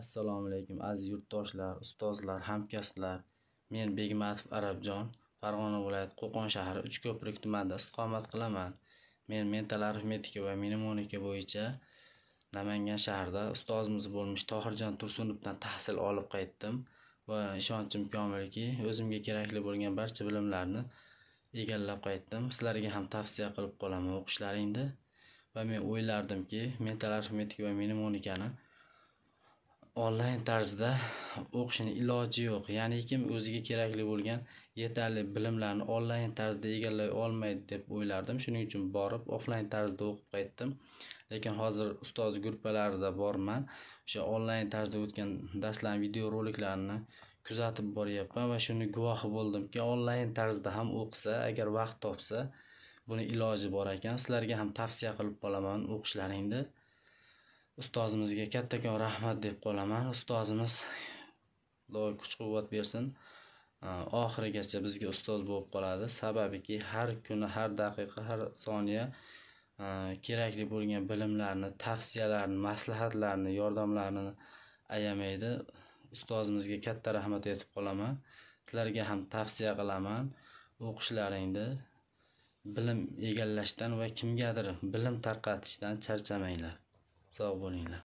assalomu alaykum aziz yurtdoshlar ustozlar hamkasblar men begmatov arabjon farg'ona viloyati qo'qon shahri uchko'prik tumanida istiqomat qilaman men mental arifmetika va mnemonika bo'yicha namangan shahrida ustozimiz bo'lmish tohirjon tursunovdan tahsil olib qaytdim va ishonchim komilki o'zimga kerakli bo'lgan barcha bilimlarni egallab qaytdim sizlarga ham tavsiya qilib qolaman o'qishlaringni va men o'ylardimki mental arifmetika va mnemonikani onlayn tarzda o'qishini iloji yo'q ya'ni kim o'ziga kerakli bo'lgan yetarli bilimlarni onlayn tarzda egallay olmaydi deb o'ylardim shuning uchun borib offlayn tarzda o'qib qaytdim lekin hozir ustoz gruppalarida borman o'sha onlayn tarzda o'tgan darslarni video roliklarini kuzatib boryapman va shuni guvohi bo'ldimki onlayn tarzda ham o'qisa agar vaqt topsa buni iloji bor ekan sizlarga ham tavsiya qilib qolaman o'qishlaringni ustozimizga kattakon rahmat deb qolaman ustozimiz xudo kuch quvvat bersin oxirigacha bizga ustoz bo'lib qoladi sababiki har kuni har daqiqa har soniya kerakli bo'lgan bilimlarni tavsiyalarni maslahatlarni yordamlarini ayamaydi ustozimizga katta rahmat aytib qolaman sizlarga ham tavsiya qilaman o'qishlaringni bilim egallashdan va kimgadir bilim tarqatishdan charchamanglar 照顾你呢。